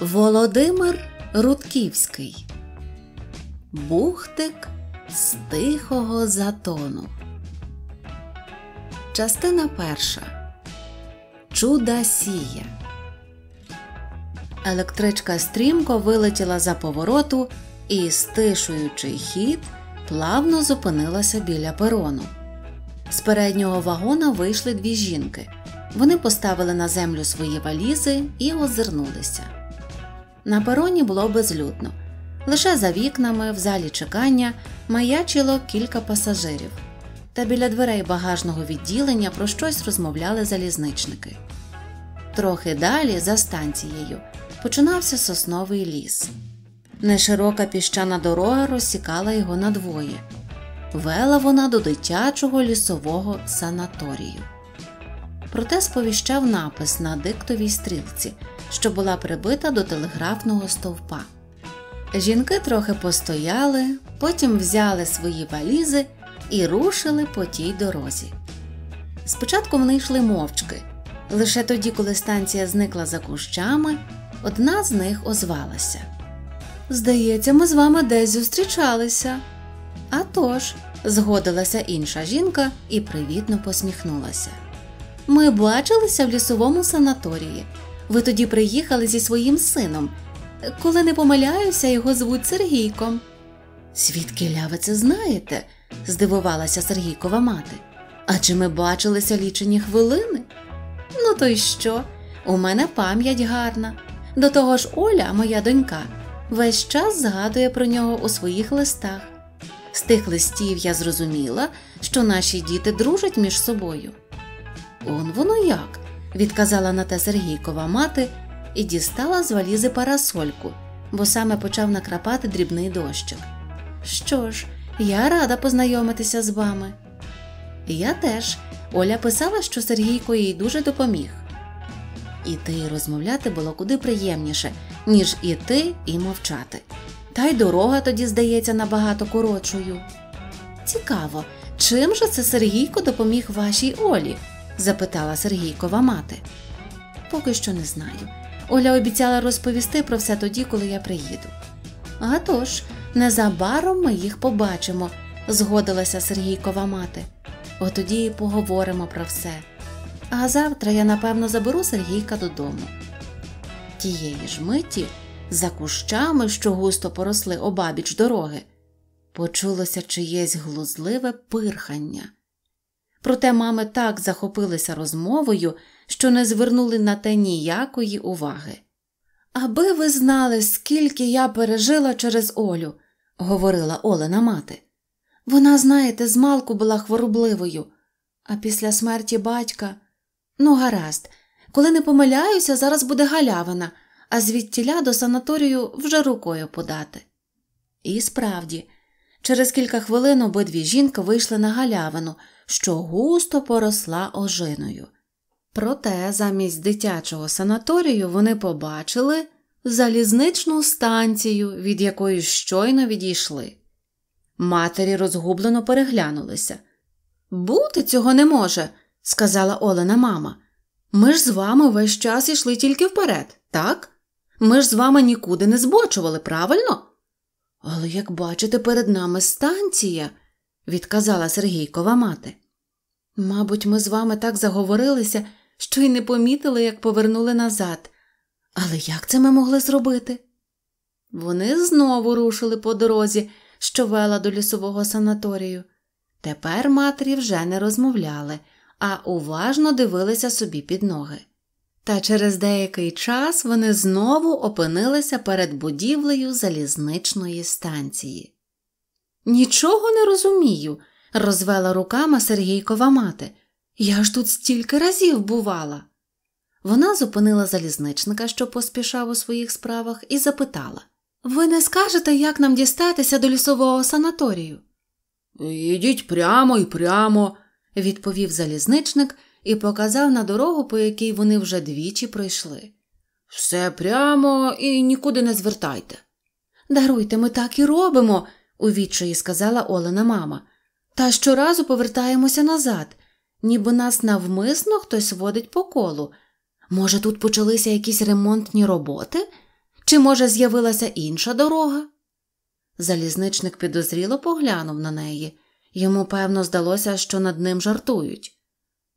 Володимир Рудківський Бухтик з тихого затону. Частина перша Чуда сія. Електричка стрімко вилетіла за повороту і, стишуючи хід, плавно зупинилася біля перону. З переднього вагона вийшли дві жінки. Вони поставили на землю свої валізи і озирнулися. На пероні було безлюдно. Лише за вікнами, в залі чекання, маячило кілька пасажирів, та біля дверей багажного відділення про щось розмовляли залізничники. Трохи далі, за станцією, починався сосновий ліс. Неширока піщана дорога розсікала його надвоє. Вела вона до дитячого лісового санаторію. Проте сповіщав напис на диктовій стрілці що була прибита до телеграфного стовпа. Жінки трохи постояли, потім взяли свої валізи і рушили по тій дорозі. Спочатку вони йшли мовчки. Лише тоді, коли станція зникла за кущами, одна з них озвалася. Здається, ми з вами десь зустрічалися. «А тож», – згодилася інша жінка і привітно посміхнулася. Ми бачилися в лісовому санаторії. Ви тоді приїхали зі своїм сином. Коли не помиляюся, його звуть Сергійком. Свідки ля ви це знаєте? здивувалася Сергійкова мати. Адже ми бачилися лічені хвилини. Ну, то й що? У мене пам'ять гарна. До того ж, Оля, моя донька, весь час згадує про нього у своїх листах. З тих листів я зрозуміла, що наші діти дружать між собою. Он воно як? відказала на те Сергійкова мати і дістала з валізи парасольку, бо саме почав накрапати дрібний дощок. Що ж, я рада познайомитися з вами. Я теж. Оля писала, що Сергійко їй дуже допоміг. Іти і розмовляти було куди приємніше, ніж іти і мовчати. Та й дорога тоді здається набагато коротшою. Цікаво, чим же це Сергійко допоміг вашій Олі? запитала Сергійкова мати. Поки що не знаю. Оля обіцяла розповісти про все тоді, коли я приїду. «А тож, незабаром ми їх побачимо, згодилася Сергійкова мати. Отоді і поговоримо про все. А завтра я, напевно, заберу Сергійка додому. Тієї ж миті, за кущами, що густо поросли обабіч дороги, почулося чиєсь глузливе пирхання. Проте мами так захопилися розмовою, що не звернули на те ніякої уваги. Аби ви знали, скільки я пережила через Олю, говорила Олена мати. Вона, знаєте, з малку була хворобливою, а після смерті батька. Ну, гаразд, коли не помиляюся, зараз буде галявина, а звідтіля до санаторію вже рукою подати. І справді, через кілька хвилин обидві жінки вийшли на галявину що густо поросла ожиною. Проте замість дитячого санаторію вони побачили залізничну станцію, від якої щойно відійшли. Матері розгублено переглянулися. Бути цього не може, сказала Олена мама. Ми ж з вами весь час йшли тільки вперед, так? Ми ж з вами нікуди не збочували, правильно? Але як бачите, перед нами станція, відказала Сергійкова мати. Мабуть, ми з вами так заговорилися, що й не помітили, як повернули назад. Але як це ми могли зробити? Вони знову рушили по дорозі, що вела до лісового санаторію. Тепер матері вже не розмовляли, а уважно дивилися собі під ноги. Та через деякий час вони знову опинилися перед будівлею залізничної станції. Нічого не розумію, розвела руками Сергійкова мати. Я ж тут стільки разів бувала. Вона зупинила залізничника, що поспішав у своїх справах, і запитала Ви не скажете, як нам дістатися до лісового санаторію? Ідіть прямо і прямо, відповів залізничник і показав на дорогу, по якій вони вже двічі пройшли. Все прямо і нікуди не звертайте. Даруйте, ми так і робимо, у відчаї сказала Олена мама. Та щоразу повертаємося назад, ніби нас навмисно хтось водить по колу. Може, тут почалися якісь ремонтні роботи? Чи, може, з'явилася інша дорога? Залізничник підозріло поглянув на неї. Йому певно здалося, що над ним жартують.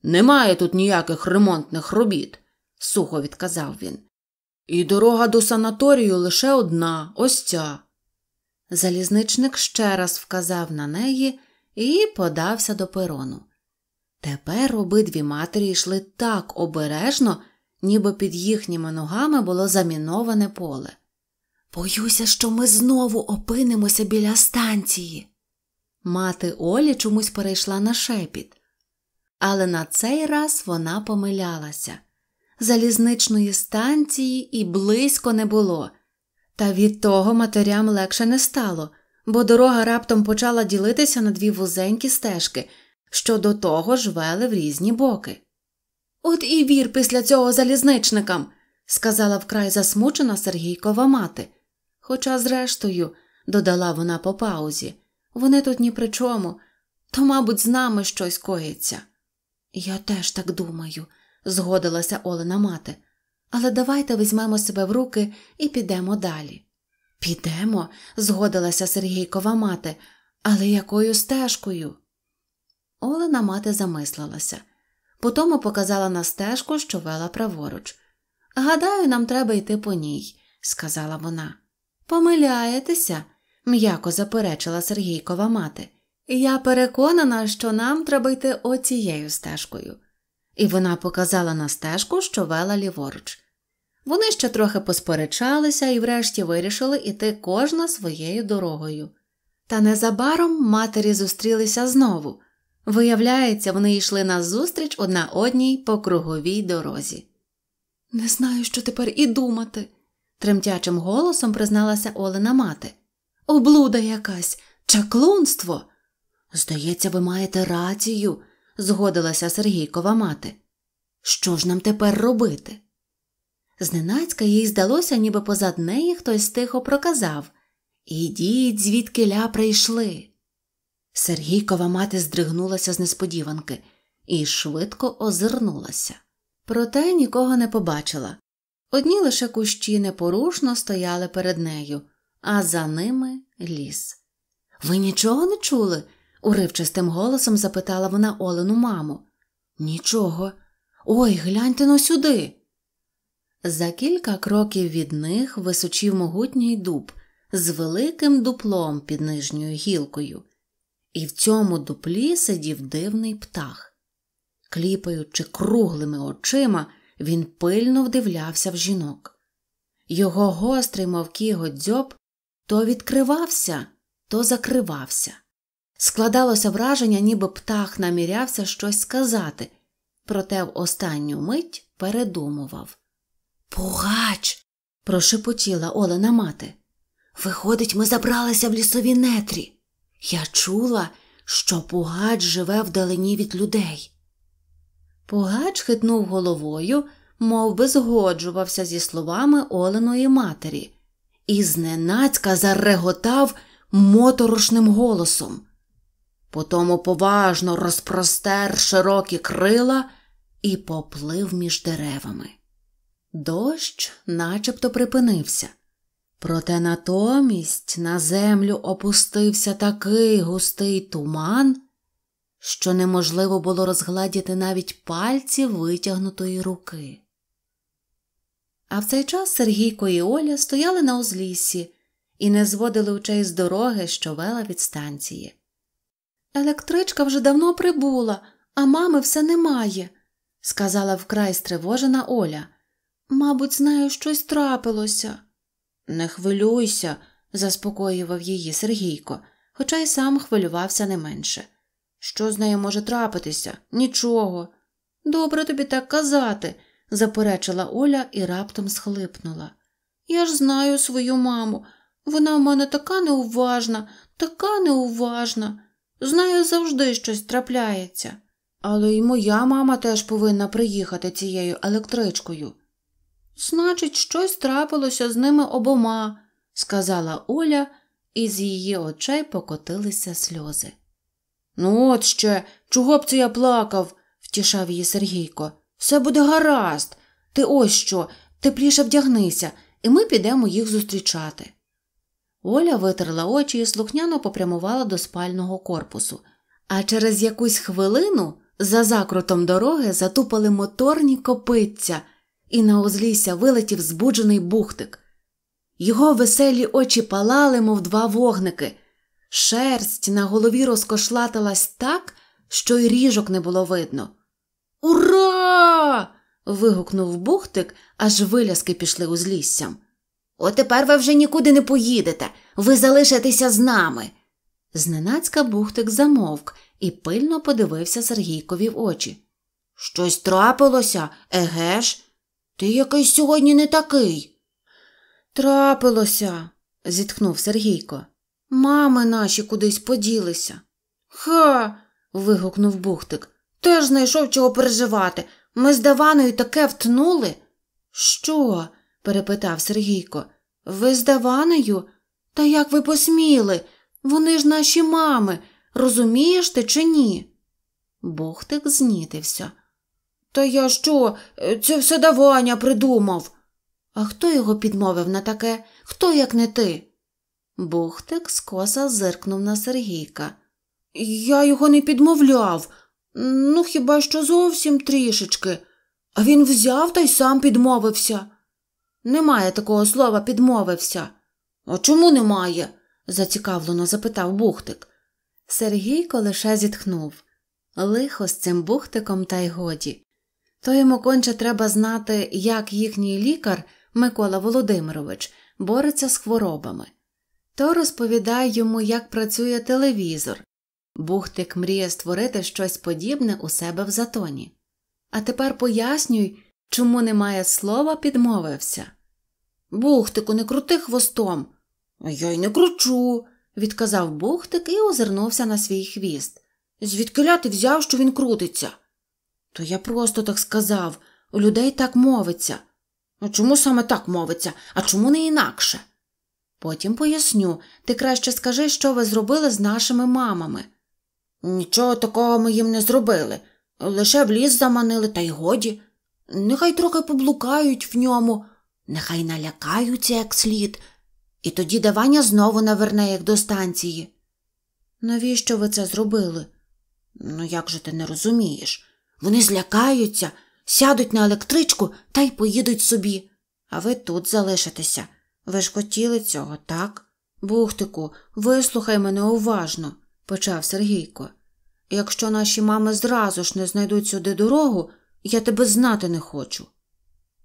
Немає тут ніяких ремонтних робіт, сухо відказав він. І дорога до санаторію лише одна, ось ця. Залізничник ще раз вказав на неї і подався до перону. Тепер обидві матері йшли так обережно, ніби під їхніми ногами було заміноване поле. Боюся, що ми знову опинимося біля станції. Мати Олі чомусь перейшла на шепіт. Але на цей раз вона помилялася. Залізничної станції і близько не було. Та від того матерям легше не стало, бо дорога раптом почала ділитися на дві вузенькі стежки, що до того ж вели в різні боки. От і вір після цього залізничникам, сказала вкрай засмучена Сергійкова мати. Хоча, зрештою, додала вона по паузі, вони тут ні при чому, то, мабуть, з нами щось коїться. Я теж так думаю, згодилася Олена мати але давайте візьмемо себе в руки і підемо далі. Підемо, згодилася Сергійкова мати, але якою стежкою? Олена мати замислилася, Потім показала на стежку, що вела праворуч. Гадаю, нам треба йти по ній, сказала вона. Помиляєтеся, м'яко заперечила Сергійкова мати. Я переконана, що нам треба йти оцією стежкою і вона показала на стежку, що вела ліворуч. Вони ще трохи посперечалися і врешті вирішили іти кожна своєю дорогою. Та незабаром матері зустрілися знову. Виявляється, вони йшли назустріч одна одній по круговій дорозі. Не знаю, що тепер і думати, тремтячим голосом призналася Олена мати. Облуда якась, чаклунство. Здається, ви маєте рацію, згодилася Сергійкова мати. Що ж нам тепер робити? Зненацька їй здалося, ніби позад неї хтось тихо проказав Ідіть, звідки ля прийшли. Сергійкова мати здригнулася з несподіванки і швидко озирнулася. Проте нікого не побачила. Одні лише кущі непорушно стояли перед нею, а за ними ліс. Ви нічого не чули? Уривчистим голосом запитала вона Олену маму. Нічого. Ой, гляньте но сюди. За кілька кроків від них височів могутній дуб з великим дуплом під нижньою гілкою, і в цьому дуплі сидів дивний птах. Кліпаючи круглими очима, він пильно вдивлявся в жінок. Його гострий, мовкіго дзьоб, то відкривався, то закривався. Складалося враження, ніби птах намірявся щось сказати, проте в останню мить передумував. Пугач. прошепотіла Олена мати. Виходить, ми забралися в лісові нетрі. Я чула, що Пугач живе вдалині від людей. Пугач хитнув головою, мов би згоджувався зі словами Оленої матері, і зненацька зареготав моторошним голосом. Потому поважно розпростер широкі крила і поплив між деревами. Дощ начебто припинився, проте натомість на землю опустився такий густий туман, що неможливо було розгладіти навіть пальці витягнутої руки. А в цей час Сергійко і Оля стояли на узліссі і не зводили очей з дороги, що вела від станції. Електричка вже давно прибула, а мами все немає, сказала вкрай стривожена Оля. Мабуть, з нею щось трапилося. Не хвилюйся, заспокоював її Сергійко, хоча й сам хвилювався не менше. Що з нею може трапитися? Нічого. Добре тобі так казати, заперечила Оля і раптом схлипнула. Я ж знаю свою маму. Вона в мене така неуважна, така неуважна. З нею завжди щось трапляється, але й моя мама теж повинна приїхати цією електричкою. Значить, щось трапилося з ними обома, сказала Оля, і з її очей покотилися сльози. Ну, от ще, чого б це я плакав, втішав її Сергійко. Все буде гаразд. Ти ось що, тепліше вдягнися, і ми підемо їх зустрічати. Оля витерла очі і слухняно попрямувала до спального корпусу, а через якусь хвилину за закрутом дороги затупали моторні копитця, і на узлісся вилетів збуджений бухтик. Його веселі очі палали, мов два вогники. Шерсть на голові розкошлатилась так, що й ріжок не було видно. Ура! вигукнув бухтик, аж виляски пішли узліссям. Отепер ви вже нікуди не поїдете, ви залишитеся з нами. Зненацька бухтик замовк і пильно подивився Сергійкові в очі. Щось трапилося, еге ж? Ти якийсь сьогодні не такий. Трапилося, зітхнув Сергійко. Мами наші кудись поділися. Ха. вигукнув Бухтик. Теж знайшов чого переживати. Ми з Даваною таке втнули. Що? перепитав Сергійко. Ви з Даваною? Та як ви посміли? Вони ж наші мами. Розумієш ти чи ні? Бохтик знітився. Та я що? Це все Даваня придумав. А хто його підмовив на таке? Хто як не ти? Бухтик скоса зиркнув на Сергійка. Я його не підмовляв. Ну, хіба що зовсім трішечки. А він взяв та й сам підмовився. Немає такого слова, підмовився. А чому немає? зацікавлено запитав Бухтик. Сергій колише зітхнув. Лихо з цим бухтиком, та й годі. То йому конче треба знати, як їхній лікар Микола Володимирович бореться з хворобами. То розповідає йому, як працює телевізор. Бухтик мріє створити щось подібне у себе в затоні. А тепер пояснюй, чому немає слова, підмовився. Бухтику, не крути хвостом. я й не кручу, відказав бухтик і озирнувся на свій хвіст. Звідкиля ти взяв, що він крутиться? То я просто так сказав. У людей так мовиться. А «Ну, чому саме так мовиться, а чому не інакше? Потім поясню, ти краще скажи, що ви зробили з нашими мамами. Нічого такого ми їм не зробили. Лише в ліс заманили, та й годі. Нехай трохи поблукають в ньому, Нехай налякаються як слід, і тоді давання знову наверне їх до станції. Навіщо ви це зробили? Ну, як же ти не розумієш? Вони злякаються, сядуть на електричку та й поїдуть собі. А ви тут залишитеся. Ви ж хотіли цього, так? Бухтику, вислухай мене уважно, почав Сергійко. Якщо наші мами зразу ж не знайдуть сюди дорогу, я тебе знати не хочу.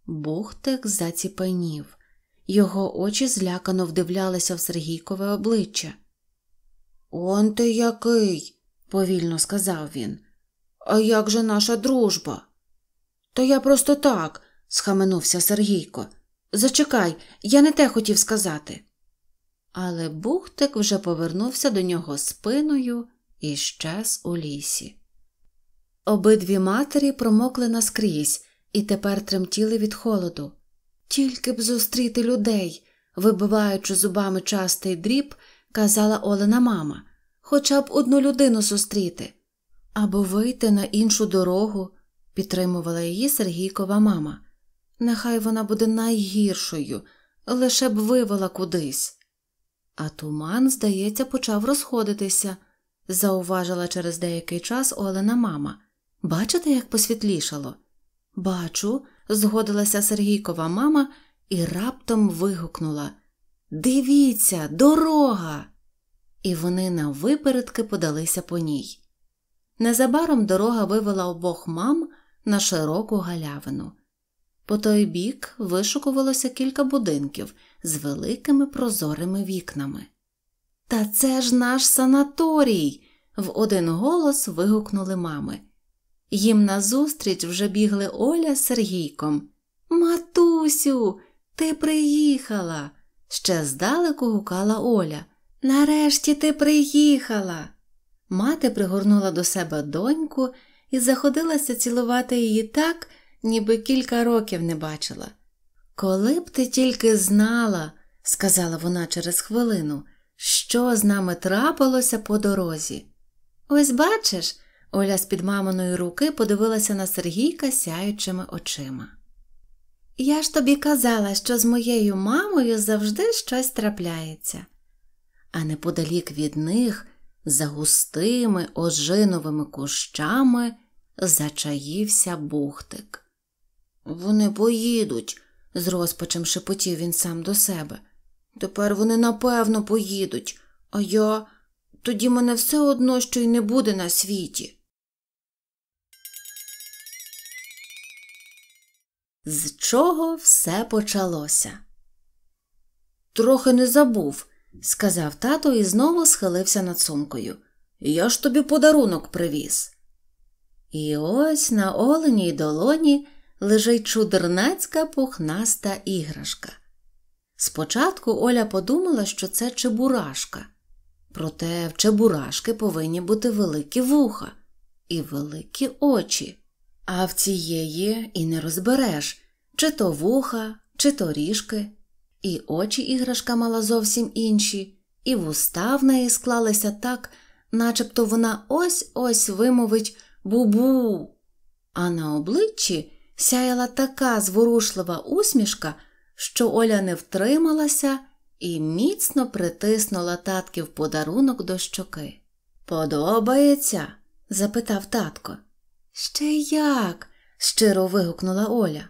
Бухтик заціпенів, його очі злякано вдивлялися в Сергійкове обличчя. Он ти який, повільно сказав він. А як же наша дружба? То я просто так, схаменувся Сергійко. Зачекай, я не те хотів сказати. Але Бухтик вже повернувся до нього спиною і щез у лісі. Обидві матері промокли наскрізь, і тепер тремтіли від холоду. Тільки б зустріти людей, вибиваючи зубами частий дріб, казала Олена мама, хоча б одну людину зустріти. Або вийти на іншу дорогу, підтримувала її Сергійкова мама. Нехай вона буде найгіршою, лише б вивела кудись. А туман, здається, почав розходитися, зауважила через деякий час Олена мама. Бачите, як посвітлішало? Бачу, згодилася Сергійкова мама і раптом вигукнула Дивіться, дорога! І вони навипередки подалися по ній. Незабаром дорога вивела обох мам на широку галявину. По той бік вишукувалося кілька будинків з великими прозорими вікнами. Та це ж наш санаторій! в один голос вигукнули мами. Їм назустріч вже бігли Оля з Сергійком. Матусю, ти приїхала. Ще здалеку гукала Оля. Нарешті ти приїхала. Мати пригорнула до себе доньку і заходилася цілувати її так, ніби кілька років не бачила. Коли б ти тільки знала, сказала вона через хвилину, що з нами трапилося по дорозі. Ось бачиш, Оля з під маминої руки подивилася на Сергійка сяючими очима. Я ж тобі казала, що з моєю мамою завжди щось трапляється, а неподалік від них, за густими ожиновими кущами, зачаївся бухтик. Вони поїдуть, з розпачем шепотів він сам до себе. Тепер вони напевно поїдуть, а я тоді мене все одно що й не буде на світі. з чого все почалося. Трохи не забув, сказав тато і знову схилився над сумкою. Я ж тобі подарунок привіз. І ось на оленій долоні лежить чудернацька пухнаста іграшка. Спочатку Оля подумала, що це чебурашка, проте в чебурашки повинні бути великі вуха і великі очі. А в цієї і не розбереш чи то вуха, чи то ріжки, і очі іграшка мала зовсім інші, і вуста в неї склалися так, начебто вона ось ось вимовить бубу, а на обличчі сяяла така зворушлива усмішка, що Оля не втрималася і міцно притиснула татків подарунок до щоки. Подобається? запитав татко. Ще як. щиро вигукнула Оля.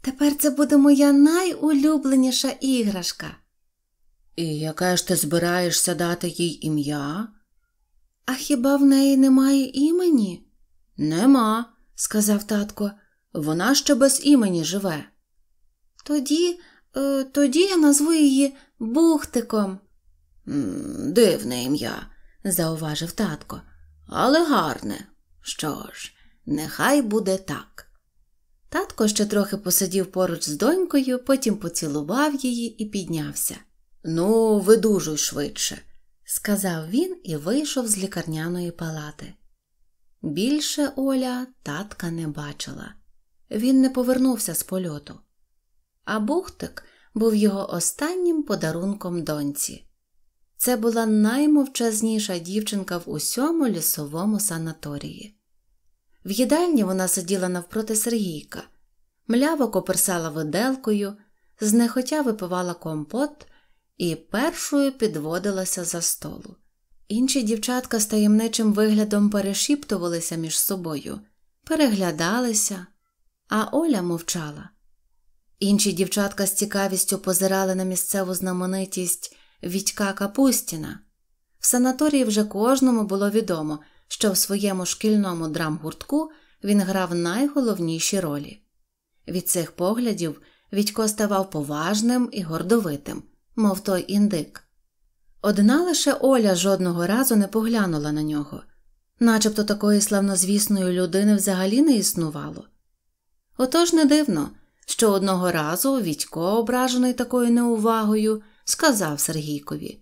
Тепер це буде моя найулюбленіша іграшка. І яке ж ти збираєшся дати їй ім'я? А хіба в неї немає імені? Нема, сказав татко, вона ще без імені живе. Тоді, е, тоді я назву її Бухтиком. Дивне ім'я, зауважив татко, але гарне. Що ж, Нехай буде так. Татко ще трохи посидів поруч з донькою, потім поцілував її і піднявся. Ну, видужуй швидше, сказав він і вийшов з лікарняної палати. Більше Оля татка не бачила. Він не повернувся з польоту. А бухтик був його останнім подарунком доньці. Це була наймовчазніша дівчинка в усьому лісовому санаторії. В їдальні вона сиділа навпроти Сергійка, мляво коперсала виделкою, знехотя випивала компот і першою підводилася за столу. Інші дівчатка з таємничим виглядом перешіптувалися між собою, переглядалися, а Оля мовчала. Інші дівчатка з цікавістю позирали на місцеву знаменитість Вітька Капустіна. В санаторії вже кожному було відомо що в своєму шкільному драмгуртку він грав найголовніші ролі. Від цих поглядів Відько ставав поважним і гордовитим, мов той індик. Одна лише Оля жодного разу не поглянула на нього, начебто такої славнозвісної людини взагалі не існувало. Отож не дивно, що одного разу Відько, ображений такою неувагою, сказав Сергійкові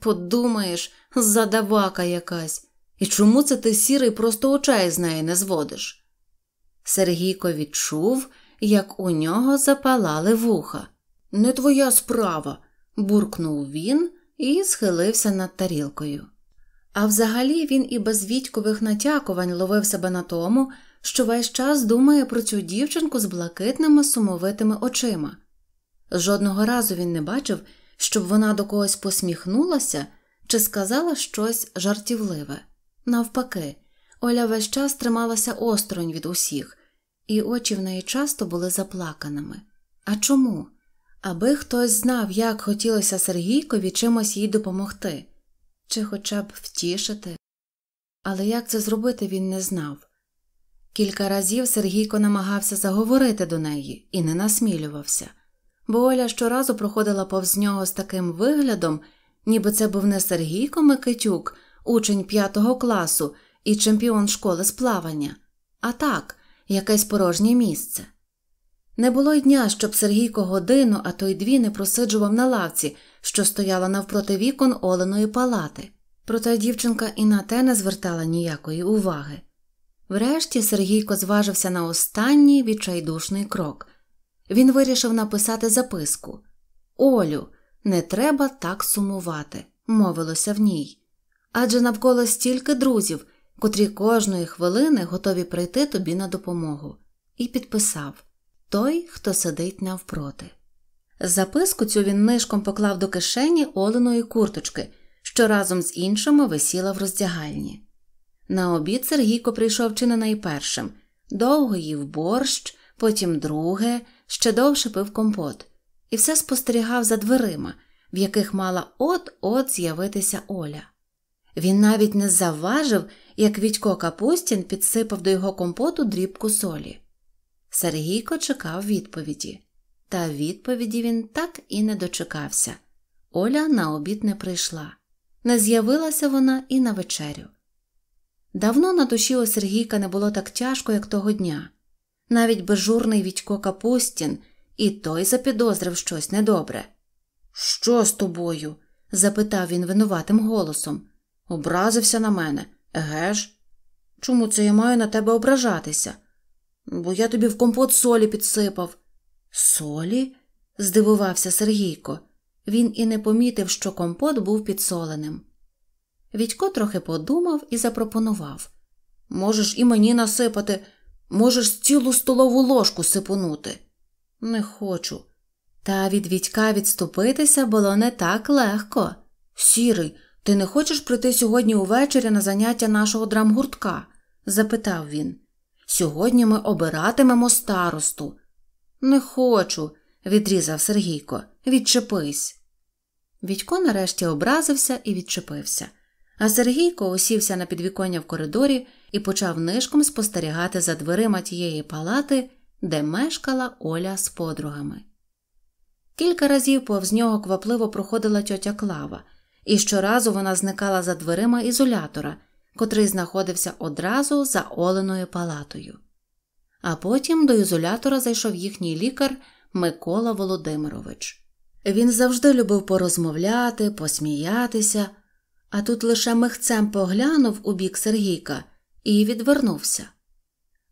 Подумаєш, задавака якась, і чому це ти сірий просто очей з неї не зводиш? Сергійко відчув, як у нього запалали вуха. Не твоя справа, буркнув він і схилився над тарілкою. А взагалі він і без відькових натякувань ловив себе на тому, що весь час думає про цю дівчинку з блакитними сумовитими очима. Жодного разу він не бачив, щоб вона до когось посміхнулася чи сказала щось жартівливе. Навпаки, Оля весь час трималася осторонь від усіх, і очі в неї часто були заплаканими. А чому? Аби хтось знав, як хотілося Сергійкові чимось їй допомогти, чи хоча б втішити. Але як це зробити він не знав. Кілька разів Сергійко намагався заговорити до неї і не насмілювався, бо Оля щоразу проходила повз нього з таким виглядом, ніби це був не Сергійко Микитюк, учень п'ятого класу і чемпіон школи з плавання, а так, якесь порожнє місце. Не було й дня, щоб Сергійко годину, а то й дві не просиджував на лавці, що стояла навпроти вікон Оленої палати, проте дівчинка і на те не звертала ніякої уваги. Врешті Сергійко зважився на останній відчайдушний крок. Він вирішив написати записку Олю, не треба так сумувати, мовилося в ній адже навколо стільки друзів, котрі кожної хвилини готові прийти тобі на допомогу, і підписав той, хто сидить навпроти. Записку цю він нишком поклав до кишені оленої курточки, що разом з іншими висіла в роздягальні. На обід Сергійко прийшов чи не найпершим довго їв борщ, потім друге, ще довше пив компот, і все спостерігав за дверима, в яких мала от от з'явитися Оля. Він навіть не завважив, як Вітько Капустін підсипав до його компоту дрібку солі. Сергійко чекав відповіді, та відповіді він так і не дочекався. Оля на обід не прийшла, не з'явилася вона і на вечерю. Давно на душі у Сергійка не було так тяжко, як того дня. Навіть безжурний Вітько Капустін і той запідозрив щось недобре. Що з тобою? запитав він винуватим голосом. Образився на мене, еге ж? Чому це я маю на тебе ображатися? Бо я тобі в компот солі підсипав. Солі? здивувався Сергійко. Він і не помітив, що компот був підсоленим. Відько трохи подумав і запропонував Можеш і мені насипати, можеш цілу столову ложку сипонути. Не хочу. Та від Відька відступитися було не так легко. Сірий, ти не хочеш прийти сьогодні увечері на заняття нашого драмгуртка? запитав він. Сьогодні ми обиратимемо старосту. Не хочу, відрізав Сергійко. Відчепись. Відько нарешті образився і відчепився. А Сергійко осівся на підвіконня в коридорі і почав нишком спостерігати за дверима тієї палати, де мешкала Оля з подругами. Кілька разів повз нього квапливо проходила тьотя Клава і щоразу вона зникала за дверима ізолятора, котрий знаходився одразу за Оленою палатою. А потім до ізолятора зайшов їхній лікар Микола Володимирович. Він завжди любив порозмовляти, посміятися, а тут лише михцем поглянув у бік Сергійка і відвернувся.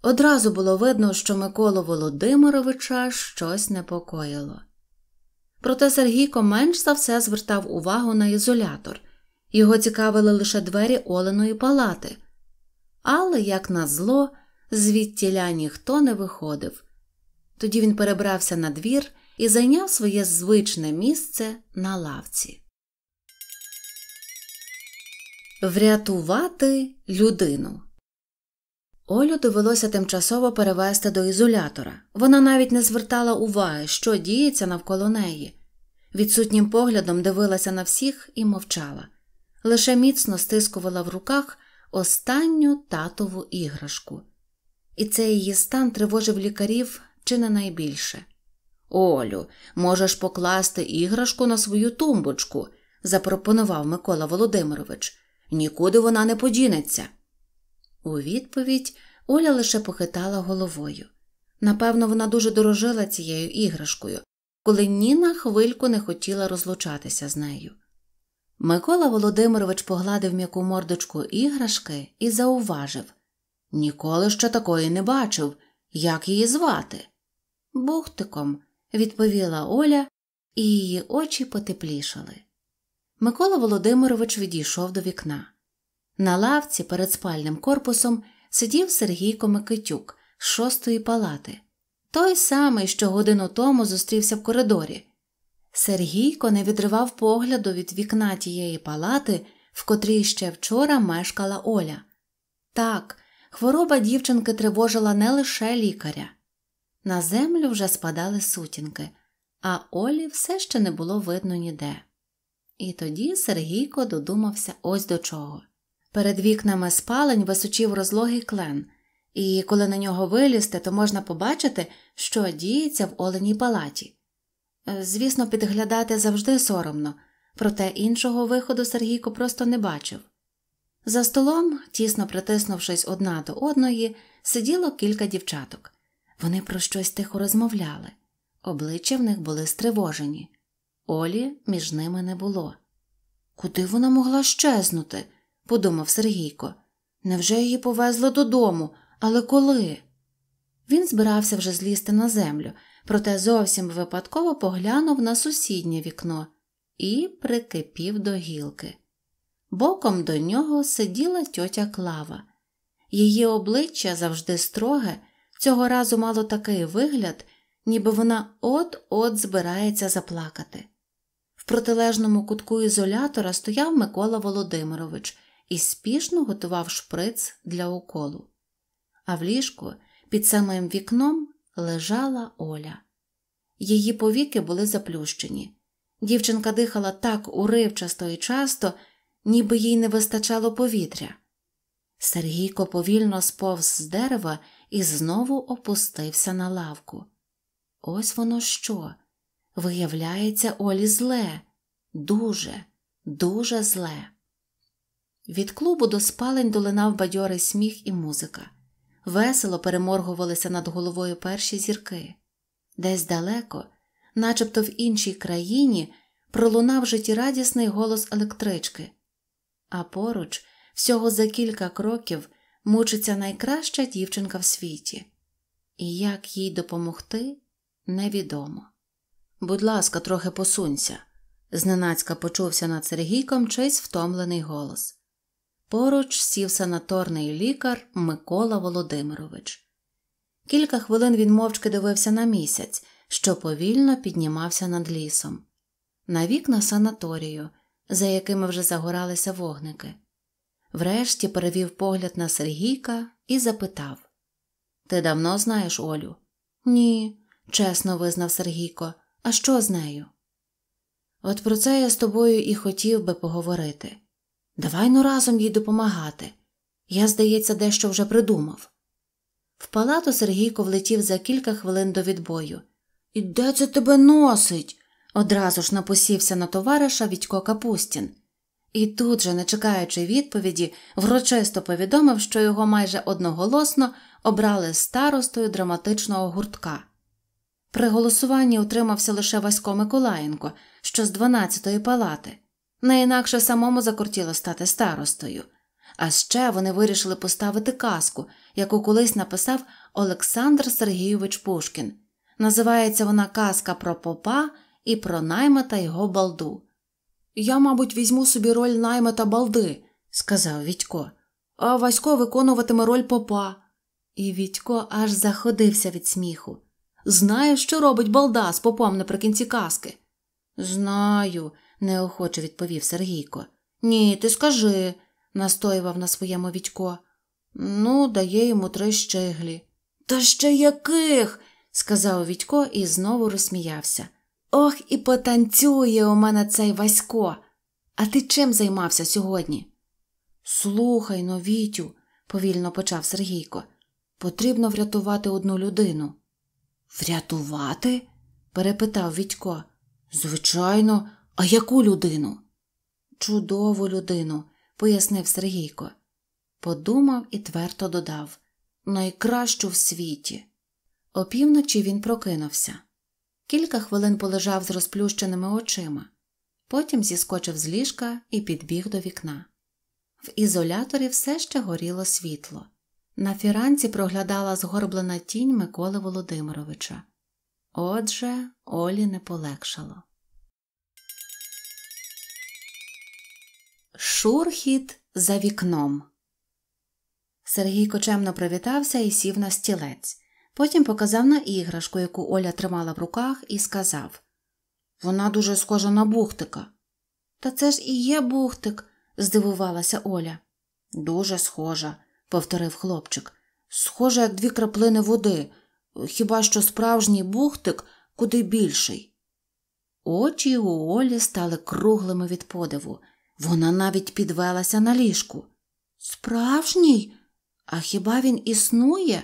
Одразу було видно, що Миколу Володимировича щось непокоїло. Проте Сергійко менш за все звертав увагу на ізолятор, його цікавили лише двері Оленої палати. Але, як назло, звідтіля ніхто не виходив. Тоді він перебрався на двір і зайняв своє звичне місце на лавці. Врятувати людину. Олю довелося тимчасово перевести до ізолятора. Вона навіть не звертала уваги, що діється навколо неї. Відсутнім поглядом дивилася на всіх і мовчала, лише міцно стискувала в руках останню татову іграшку. І цей її стан тривожив лікарів чи не найбільше. Олю, можеш покласти іграшку на свою тумбочку, запропонував Микола Володимирович. Нікуди вона не подінеться. У відповідь Оля лише похитала головою. Напевно, вона дуже дорожила цією іграшкою, коли Ніна на хвильку не хотіла розлучатися з нею. Микола Володимирович погладив м'яку мордочку іграшки і зауважив Ніколи ще такої не бачив, як її звати. Бухтиком, відповіла Оля, і її очі потеплішали. Микола Володимирович відійшов до вікна. На лавці перед спальним корпусом сидів Сергійко Микитюк з шостої палати, той самий, що годину тому зустрівся в коридорі. Сергійко не відривав погляду від вікна тієї палати, в котрій ще вчора мешкала Оля. Так, хвороба дівчинки тривожила не лише лікаря. На землю вже спадали сутінки, а Олі все ще не було видно ніде. І тоді Сергійко додумався ось до чого. Перед вікнами спалень височів розлогий клен, і коли на нього вилізти, то можна побачити, що діється в оленій палаті. Е, звісно, підглядати завжди соромно, проте іншого виходу Сергійко просто не бачив. За столом, тісно притиснувшись одна до одної, сиділо кілька дівчаток. Вони про щось тихо розмовляли, обличчя в них були стривожені, Олі між ними не було. Куди вона могла щезнути? подумав Сергійко. Невже її повезли додому, але коли? Він збирався вже злізти на землю, проте зовсім випадково поглянув на сусіднє вікно і прикипів до гілки. Боком до нього сиділа тьотя Клава. Її обличчя завжди строге, цього разу мало такий вигляд, ніби вона от-от збирається заплакати. В протилежному кутку ізолятора стояв Микола Володимирович і спішно готував шприц для уколу. А в ліжку під самим вікном лежала Оля. Її повіки були заплющені. Дівчинка дихала так уривчасто і часто, ніби їй не вистачало повітря. Сергійко повільно сповз з дерева і знову опустився на лавку. Ось воно що. Виявляється, Олі зле, дуже, дуже зле. Від клубу до спалень долинав бадьорий сміх і музика. Весело переморгувалися над головою перші зірки. Десь далеко, начебто в іншій країні, пролунав життєрадісний голос електрички, а поруч, всього за кілька кроків, мучиться найкраща дівчинка в світі, і як їй допомогти, невідомо. Будь ласка, трохи посунься, зненацька почувся над Сергійком чийсь втомлений голос. Поруч сів санаторний лікар Микола Володимирович. Кілька хвилин він мовчки дивився на місяць, що повільно піднімався над лісом, на вікна санаторію, за якими вже загоралися вогники. Врешті перевів погляд на Сергійка і запитав Ти давно знаєш Олю? Ні, чесно визнав Сергійко. А що з нею? От про це я з тобою і хотів би поговорити. Давай ну разом їй допомагати. Я, здається, дещо вже придумав. В палату Сергійко влетів за кілька хвилин до відбою. І де це тебе носить? одразу ж напосівся на товариша Вітько Капустін. І тут же, не чекаючи відповіді, врочисто повідомив, що його майже одноголосно обрали старостою драматичного гуртка. При голосуванні утримався лише Васько Миколаєнко, що з 12-ї палати. Не інакше самому закортіло стати старостою. А ще вони вирішили поставити казку, яку колись написав Олександр Сергійович Пушкін. Називається вона казка про попа і про наймета його балду. Я, мабуть, візьму собі роль наймета балди, сказав Вітько, а Васько виконуватиме роль попа. І Вітько аж заходився від сміху. Знаєш, що робить балда з попом наприкінці казки? Знаю, неохоче відповів Сергійко. Ні, ти скажи, настоював на своєму Вітько. Ну, дає йому три щеглі. Та ще яких? сказав Вітько і знову розсміявся. Ох, і потанцює у мене цей Васько. А ти чим займався сьогодні? Слухай но, ну, Вітю, повільно почав Сергійко. Потрібно врятувати одну людину. Врятувати? перепитав Вітько. Звичайно, а яку людину? Чудову людину, пояснив Сергійко. Подумав і твердо додав найкращу в світі. Опівночі він прокинувся. Кілька хвилин полежав з розплющеними очима, потім зіскочив з ліжка і підбіг до вікна. В ізоляторі все ще горіло світло. На фіранці проглядала згорблена тінь Миколи Володимировича. Отже, Олі не полегшало. Шурхіт за вікном. Сергій кочемно привітався і сів на стілець. Потім показав на іграшку, яку Оля тримала в руках, і сказав Вона дуже схожа на бухтика. Та це ж і є бухтик, здивувалася Оля. Дуже схожа, повторив хлопчик. Схожа, як дві краплини води. Хіба що справжній бухтик куди більший. Очі у Олі стали круглими від подиву. Вона навіть підвелася на ліжку. Справжній? А хіба він існує?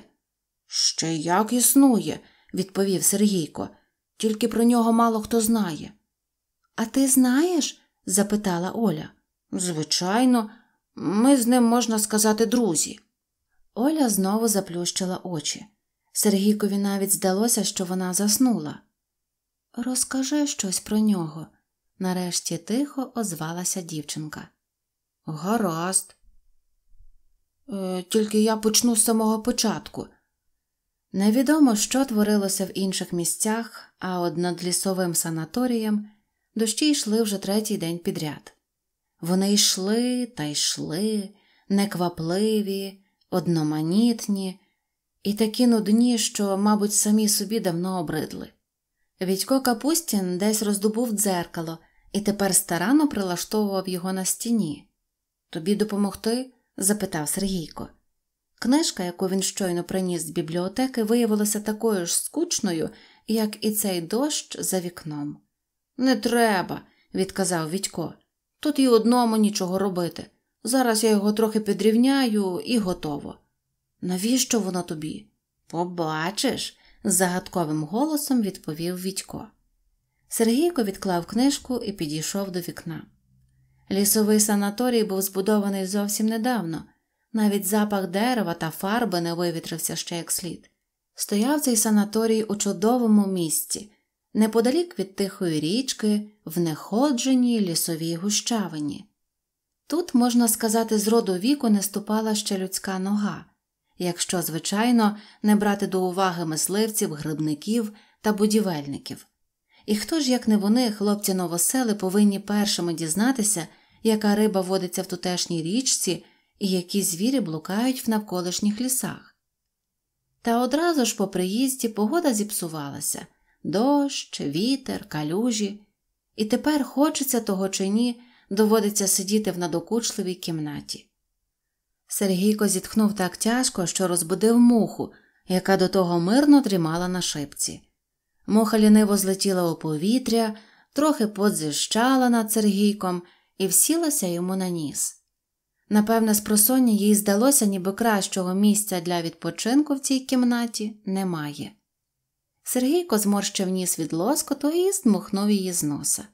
Ще як існує, відповів Сергійко, тільки про нього мало хто знає. А ти знаєш? запитала Оля. Звичайно, ми з ним, можна сказати, друзі. Оля знову заплющила очі. Сергійкові навіть здалося, що вона заснула. Розкажи щось про нього, нарешті тихо озвалася дівчинка. Гаразд. Е, тільки я почну з самого початку. Невідомо, що творилося в інших місцях, а от над лісовим санаторієм дощі йшли вже третій день підряд. Вони йшли та йшли, неквапливі, одноманітні і такі нудні, що, мабуть, самі собі давно обридли. Вітько Капустін десь роздобув дзеркало і тепер старанно прилаштовував його на стіні. Тобі допомогти? запитав Сергійко. Книжка, яку він щойно приніс з бібліотеки, виявилася такою ж скучною, як і цей дощ за вікном. Не треба, відказав Відько. Тут і одному нічого робити. Зараз я його трохи підрівняю і готово. Навіщо воно тобі? Побачиш, загадковим голосом відповів Відько. Сергійко відклав книжку і підійшов до вікна. Лісовий санаторій був збудований зовсім недавно, навіть запах дерева та фарби не вивітрився ще як слід. Стояв цей санаторій у чудовому місці, неподалік від тихої річки, в неходженій лісовій гущавині. Тут, можна сказати, з роду віку не ступала ще людська нога, якщо, звичайно, не брати до уваги мисливців, грибників та будівельників. І хто ж, як не вони, хлопці новосели, повинні першими дізнатися, яка риба водиться в тутешній річці і які звірі блукають в навколишніх лісах. Та одразу ж по приїзді погода зіпсувалася дощ, вітер, калюжі, і тепер, хочеться того чи ні, доводиться сидіти в надокучливій кімнаті. Сергійко зітхнув так тяжко, що розбудив муху, яка до того мирно дрімала на шипці. Моха ліниво злетіла у повітря, трохи подзищала над Сергійком і всілася йому на ніс. Напевне, з просоння їй здалося, ніби кращого місця для відпочинку в цій кімнаті немає. Сергійко зморщив ніс від лоскоту і здмухнув її з носа.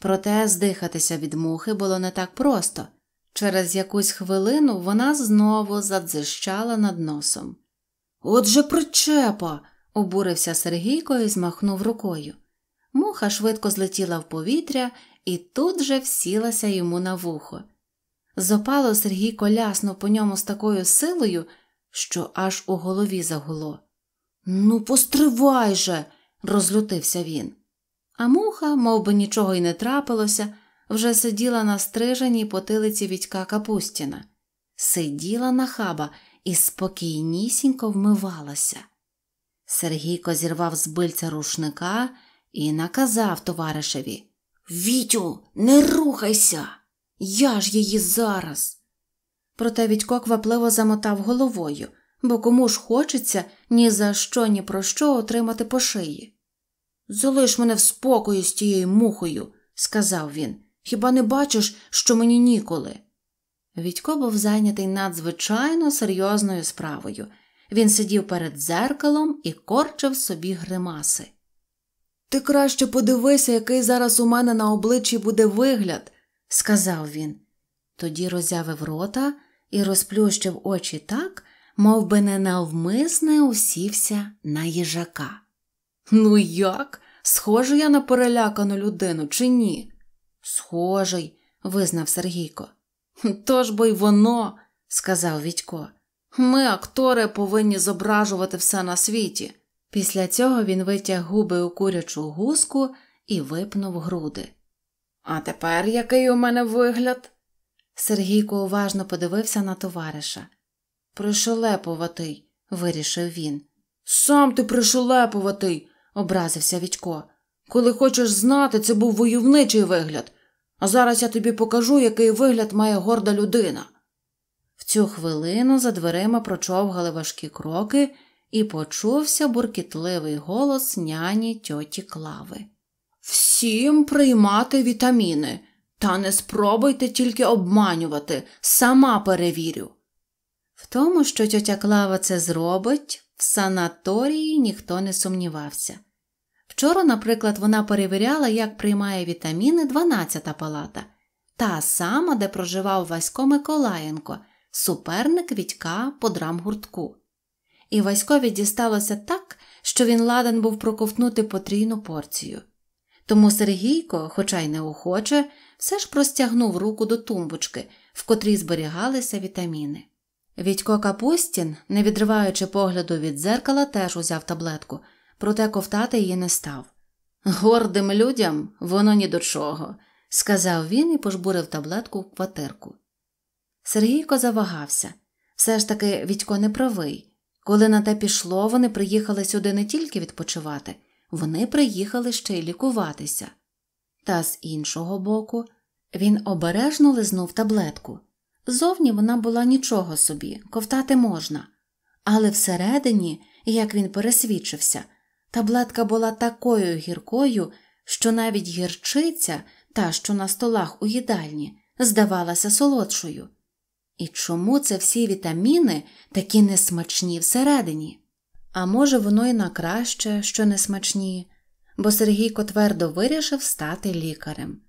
Проте здихатися від мухи було не так просто через якусь хвилину вона знову задзищала над носом. Отже, причепа обурився Сергійко і змахнув рукою. Муха швидко злетіла в повітря і тут же всілася йому на вухо. Зопало Сергійко лясно по ньому з такою силою, що аж у голові загуло. Ну, постривай же, розлютився він. А муха, мов би нічого й не трапилося, вже сиділа на стриженій потилиці Вітька Капустіна, сиділа на хаба і спокійнісінько вмивалася. Сергійко зірвав збильця рушника і наказав товаришеві Вітю, не рухайся! Я ж її зараз. Проте Вітько квапливо замотав головою, бо кому ж хочеться ні за що, ні про що отримати по шиї. Залиш мене в спокою з тією мухою, сказав він. Хіба не бачиш, що мені ніколи? Відько був зайнятий надзвичайно серйозною справою. Він сидів перед дзеркалом і корчив собі гримаси. Ти краще подивися, який зараз у мене на обличчі буде вигляд, сказав він. Тоді роззявив рота і розплющив очі так, мов би ненавмисне усівся на їжака. Ну, як? схожу я на перелякану людину, чи ні? Схожий, визнав Сергійко. То ж бо й воно, сказав Вітько. Ми, актори, повинні зображувати все на світі. Після цього він витяг губи у курячу гуску і випнув груди. А тепер який у мене вигляд? Сергійко уважно подивився на товариша. Пришелепуватий, вирішив він. Сам ти пришелепуватий, образився Вітько. Коли хочеш знати, це був войовничий вигляд. А зараз я тобі покажу, який вигляд має горда людина. В цю хвилину за дверима прочовгали важкі кроки, і почувся буркітливий голос няні тьоті Клави. Всім приймати вітаміни, та не спробуйте тільки обманювати, сама перевірю. В тому, що тьотя Клава це зробить, в санаторії ніхто не сумнівався. Вчора, наприклад, вона перевіряла, як приймає вітаміни 12-та палата, та сама, де проживав Васько Миколаєнко, суперник Вітька подрам гуртку. І Васькові дісталося так, що він ладен був проковтнути потрійну порцію. Тому Сергійко, хоча й неохоче, все ж простягнув руку до тумбочки, в котрій зберігалися вітаміни. Відько Капустін, не відриваючи погляду від дзеркала, теж узяв таблетку, проте ковтати її не став. Гордим людям воно ні до чого, сказав він і пожбурив таблетку в квартирку. Сергійко завагався все ж таки Вітько не правий. Коли на те пішло, вони приїхали сюди не тільки відпочивати, вони приїхали ще й лікуватися. Та з іншого боку, він обережно лизнув таблетку. Зовні вона була нічого собі, ковтати можна. Але всередині, як він пересвідчився, таблетка була такою гіркою, що навіть гірчиця, та, що на столах у їдальні, здавалася солодшою. І чому це всі вітаміни такі несмачні всередині? А може, воно й на краще, що несмачні, бо Сергійко твердо вирішив стати лікарем.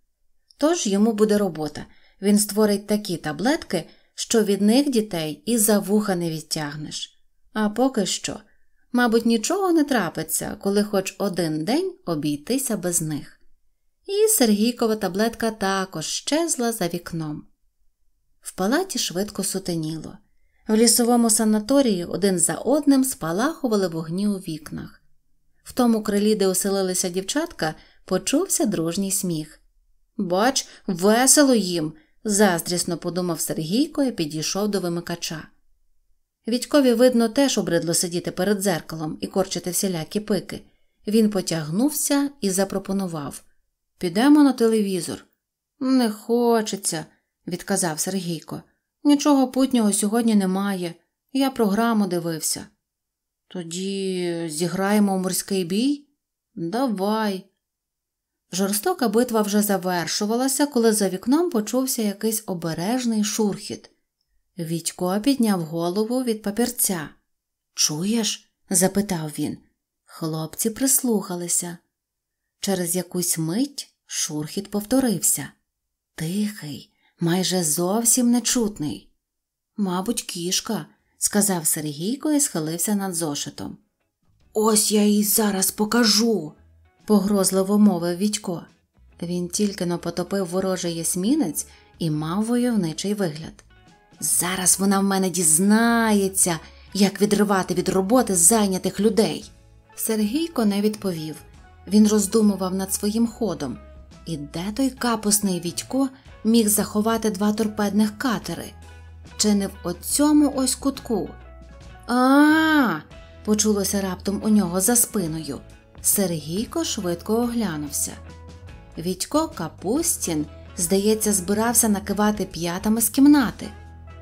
Тож йому буде робота, він створить такі таблетки, що від них дітей і за вуха не відтягнеш. А поки що, мабуть, нічого не трапиться, коли хоч один день обійтися без них. І Сергійкова таблетка також щезла за вікном. В палаті швидко сутеніло. В лісовому санаторії один за одним спалахували вогні у вікнах. В тому крилі, де оселилися дівчатка, почувся дружній сміх. Бач, весело їм, заздрісно подумав Сергійко і підійшов до вимикача. Відькові, видно, теж обридло сидіти перед зеркалом і корчити всілякі пики. Він потягнувся і запропонував Підемо на телевізор. Не хочеться, відказав Сергійко. Нічого путнього сьогодні немає. Я програму дивився. Тоді зіграємо в морський бій? Давай. Жорстока битва вже завершувалася, коли за вікном почувся якийсь обережний шурхіт. Відько підняв голову від папірця. Чуєш? запитав він. Хлопці прислухалися. Через якусь мить шурхіт повторився. Тихий, майже зовсім нечутний. Мабуть, кішка, сказав Сергійко і схилився над зошитом. Ось я їй зараз покажу, погрозливо мовив Вітько. Він тільки но потопив ворожий ясмінець і мав войовничий вигляд. Зараз вона в мене дізнається, як відривати від роботи зайнятих людей. Сергійко не відповів. Він роздумував над своїм ходом. І де той капусний Вітько міг заховати два торпедних катери? Чи не в оцьому ось кутку? А, почулося раптом у нього за спиною. Сергійко швидко оглянувся. Вітько Капустін, здається, збирався накивати п'ятами з кімнати.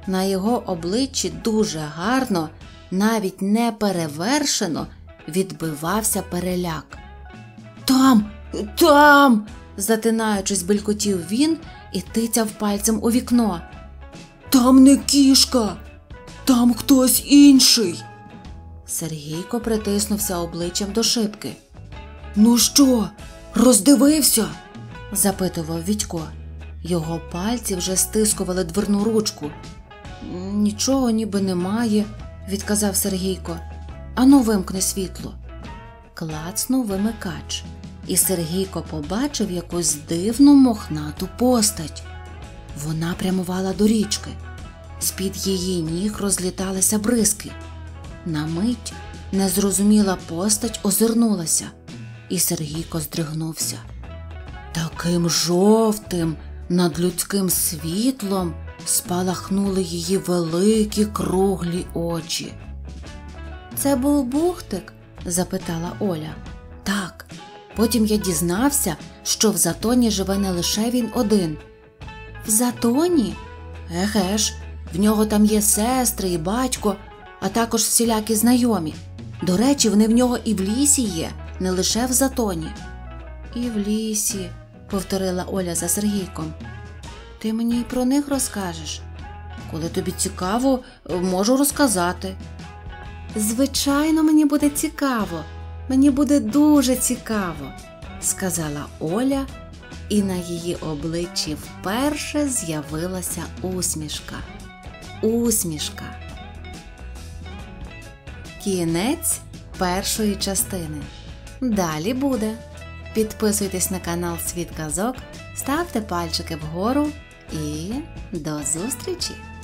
На його обличчі дуже гарно, навіть неперевершено, відбивався переляк. Там, там затинаючись, белькотів він і тицяв пальцем у вікно. Там не кішка, там хтось інший. Сергійко притиснувся обличчям до шибки. Ну що, роздивився? запитував Вітько. Його пальці вже стискували дверну ручку. Нічого ніби немає, відказав Сергійко. Ану, вимкни світло. Клацнув вимикач і Сергійко побачив якусь дивну мохнату постать. Вона прямувала до річки. З-під її ніг розліталися бризки. На мить незрозуміла постать озирнулася, і Сергійко здригнувся. Таким жовтим, над людським світлом спалахнули її великі круглі очі. Це був бухтик? запитала Оля. Так, Потім я дізнався, що в затоні живе не лише він один. В затоні? Еге ж, в нього там є сестри і батько, а також всілякі знайомі. До речі, вони в нього і в лісі є, не лише в затоні. І в лісі, повторила Оля за Сергійком. Ти мені й про них розкажеш. Коли тобі цікаво, можу розказати. Звичайно, мені буде цікаво. Мені буде дуже цікаво, сказала Оля, і на її обличчі вперше з'явилася усмішка. Усмішка. Кінець першої частини. Далі буде. Підписуйтесь на канал Світ Казок, ставте пальчики вгору і до зустрічі!